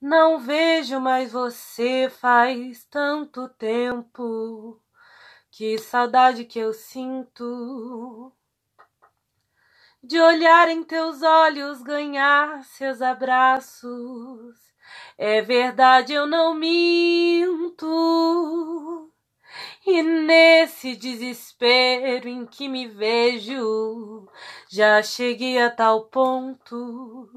Não vejo mais você faz tanto tempo. Que saudade que eu sinto de olhar em teus olhos, ganhar seus abraços. É verdade, eu não minto. E nesse desespero em que me vejo, já cheguei a tal ponto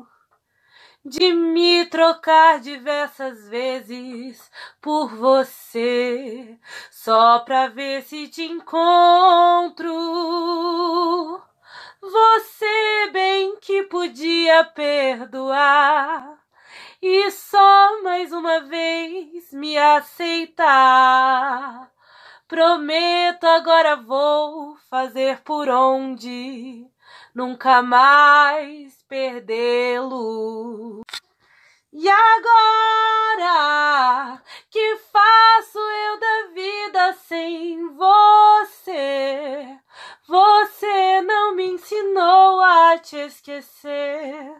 de me trocar diversas vezes por você, só pra ver se te encontro. Você bem que podia perdoar e só mais uma vez me aceitar. Prometo agora vou fazer por onde nunca mais perdê-lo. E agora, que faço eu da vida sem você? Você não me ensinou a te esquecer.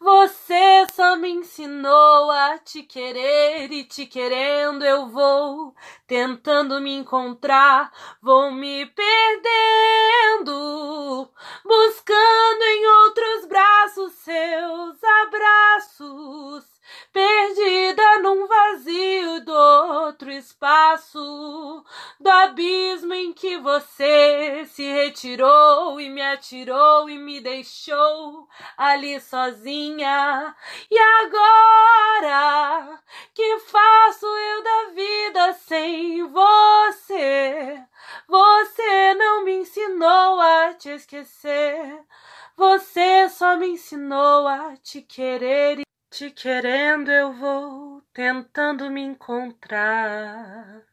Você só me ensinou a te querer e te querendo eu vou, tentando me encontrar, vou me perder. espaço do abismo em que você se retirou e me atirou e me deixou ali sozinha. E agora que faço eu da vida sem você? Você não me ensinou a te esquecer. Você só me ensinou a te querer e te querendo eu vou tentando me encontrar.